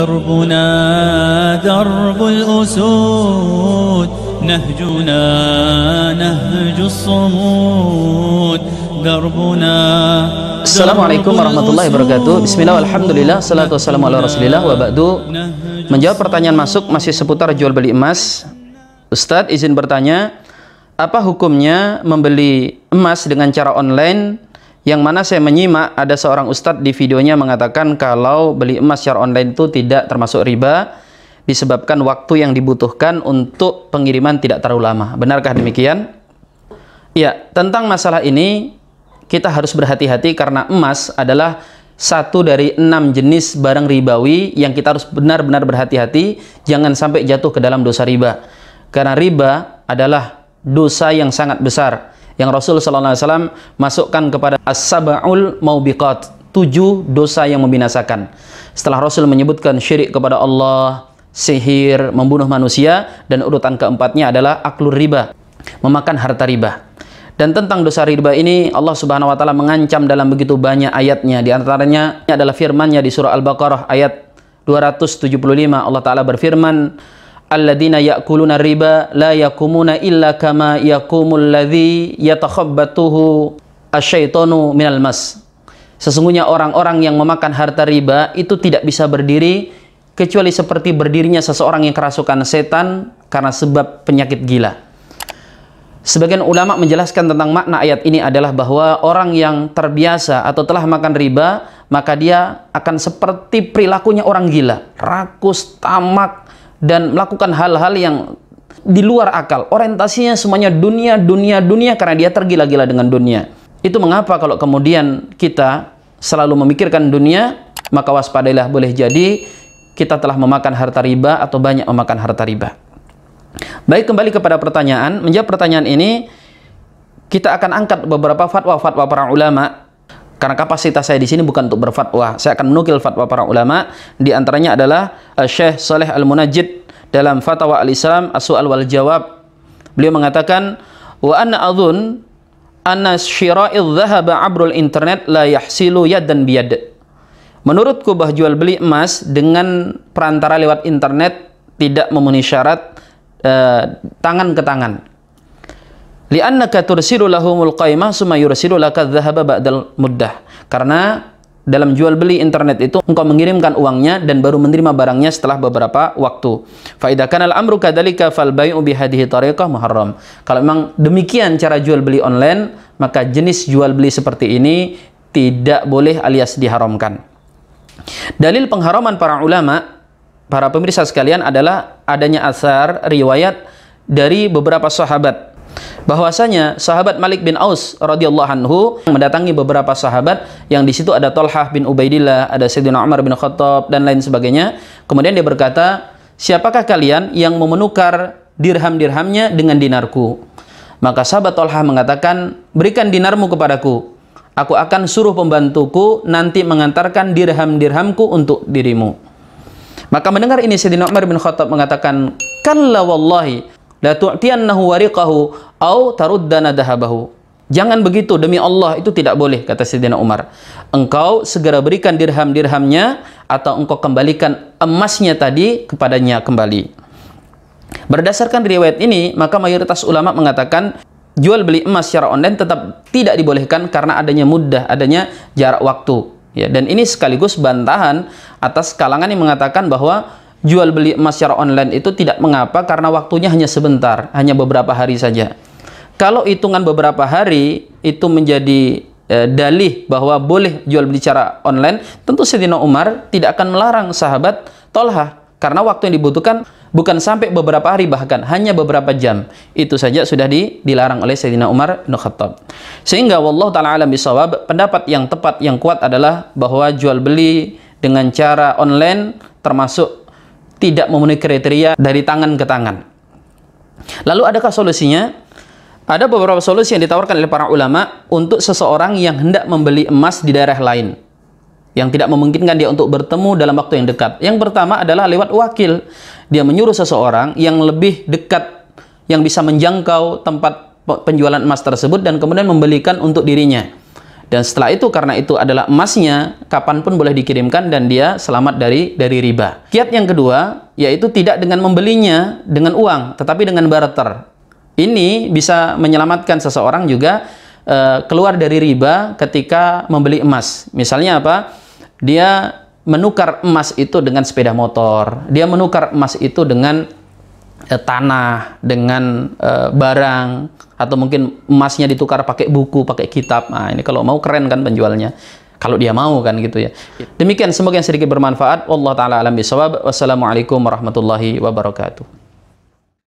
دربنا درب الأسود نهجنا نهج الصمود دربنا Assalamualaikum warahmatullahi wabarakatuh Bismillah walhamdulillah Salatu wassalamu ala rasulillah wa ba'du Menjawab pertanyaan masuk masih seputar jual beli emas Ustadz izin bertanya Apa hukumnya membeli emas dengan cara online yang mana saya menyimak ada seorang ustadz di videonya mengatakan kalau beli emas secara online itu tidak termasuk riba disebabkan waktu yang dibutuhkan untuk pengiriman tidak terlalu lama. Benarkah demikian? Ya, tentang masalah ini kita harus berhati-hati karena emas adalah satu dari enam jenis barang ribawi yang kita harus benar-benar berhati-hati jangan sampai jatuh ke dalam dosa riba. Karena riba adalah dosa yang sangat besar yang Rasul sallallahu alaihi wasallam masukkan kepada as-sab'ul maubiqat, tujuh dosa yang membinasakan. Setelah Rasul menyebutkan syirik kepada Allah, sihir, membunuh manusia dan urutan keempatnya adalah aklur riba, memakan harta riba. Dan tentang dosa riba ini Allah Subhanahu wa taala mengancam dalam begitu banyak ayatnya. Di antaranya adalah firman-Nya di surah Al-Baqarah ayat 275 Allah taala berfirman alladzina ya'kuluna riba la yakumuna illa kama yakumul ladzi yatakhabbatuhu asyaitanu minal mas. Sesungguhnya orang-orang yang memakan harta riba itu tidak bisa berdiri kecuali seperti berdirinya seseorang yang kerasukan setan karena sebab penyakit gila. Sebagian ulama menjelaskan tentang makna ayat ini adalah bahwa orang yang terbiasa atau telah makan riba, maka dia akan seperti perilakunya orang gila, rakus, tamak, dan melakukan hal-hal yang di luar akal. Orientasinya semuanya dunia, dunia, dunia karena dia tergila-gila dengan dunia. Itu mengapa kalau kemudian kita selalu memikirkan dunia, maka waspadailah boleh jadi kita telah memakan harta riba atau banyak memakan harta riba. Baik, kembali kepada pertanyaan. Menjawab pertanyaan ini, kita akan angkat beberapa fatwa-fatwa para ulama karena kapasitas saya di sini bukan untuk berfatwa. Saya akan menukil fatwa para ulama. Di antaranya adalah eh, Syekh Saleh al Munajjid dalam Fatwa Al-Islam As-Su'al wal Jawab. Beliau mengatakan, "Wa anna adhun anna syira'il dhahaba abrul internet la yahsilu yad dan biyad." Menurutku bah jual beli emas dengan perantara lewat internet tidak memenuhi syarat eh, tangan ke tangan li'annaka tursilu lahumul qaimah summa yursilu laka dhahaba ba'dal muddah. Karena dalam jual beli internet itu engkau mengirimkan uangnya dan baru menerima barangnya setelah beberapa waktu. Faidah al amru kadalika fal bai'u bihadhihi tariqah muharram. Kalau memang demikian cara jual beli online, maka jenis jual beli seperti ini tidak boleh alias diharamkan. Dalil pengharaman para ulama, para pemirsa sekalian adalah adanya asar riwayat dari beberapa sahabat bahwasanya sahabat Malik bin Aus radhiyallahu anhu mendatangi beberapa sahabat yang di situ ada Tolhah bin Ubaidillah, ada Sayyidina Umar bin Khattab dan lain sebagainya. Kemudian dia berkata, "Siapakah kalian yang memenukar dirham-dirhamnya dengan dinarku?" Maka sahabat Tolhah mengatakan, "Berikan dinarmu kepadaku." aku akan suruh pembantuku nanti mengantarkan dirham-dirhamku untuk dirimu. Maka mendengar ini Sayyidina Umar bin Khattab mengatakan, Kalla wallahi, la tu'tiyannahu wariqahu au taruddana dahabahu. Jangan begitu demi Allah itu tidak boleh kata Sayyidina Umar. Engkau segera berikan dirham-dirhamnya atau engkau kembalikan emasnya tadi kepadanya kembali. Berdasarkan riwayat ini, maka mayoritas ulama mengatakan jual beli emas secara online tetap tidak dibolehkan karena adanya mudah, adanya jarak waktu. Ya, dan ini sekaligus bantahan atas kalangan yang mengatakan bahwa jual beli emas secara online itu tidak mengapa karena waktunya hanya sebentar, hanya beberapa hari saja. Kalau hitungan beberapa hari itu menjadi e, dalih bahwa boleh jual beli secara online, tentu Sayyidina Umar tidak akan melarang sahabat Tolha karena waktu yang dibutuhkan bukan sampai beberapa hari bahkan hanya beberapa jam. Itu saja sudah di, dilarang oleh Sayyidina Umar bin Khattab. Sehingga wallahu taala alam bisawab, pendapat yang tepat yang kuat adalah bahwa jual beli dengan cara online termasuk tidak memenuhi kriteria dari tangan ke tangan. Lalu adakah solusinya? Ada beberapa solusi yang ditawarkan oleh para ulama untuk seseorang yang hendak membeli emas di daerah lain yang tidak memungkinkan dia untuk bertemu dalam waktu yang dekat. Yang pertama adalah lewat wakil. Dia menyuruh seseorang yang lebih dekat yang bisa menjangkau tempat penjualan emas tersebut dan kemudian membelikan untuk dirinya dan setelah itu karena itu adalah emasnya kapanpun boleh dikirimkan dan dia selamat dari dari riba kiat yang kedua yaitu tidak dengan membelinya dengan uang tetapi dengan barter ini bisa menyelamatkan seseorang juga e, keluar dari riba ketika membeli emas misalnya apa dia menukar emas itu dengan sepeda motor dia menukar emas itu dengan eh, tanah dengan eh, barang atau mungkin emasnya ditukar pakai buku, pakai kitab. Nah, ini kalau mau keren kan penjualnya. Kalau dia mau kan gitu ya. Demikian semoga yang sedikit bermanfaat. Allah taala alam bisawab. Wassalamualaikum warahmatullahi wabarakatuh.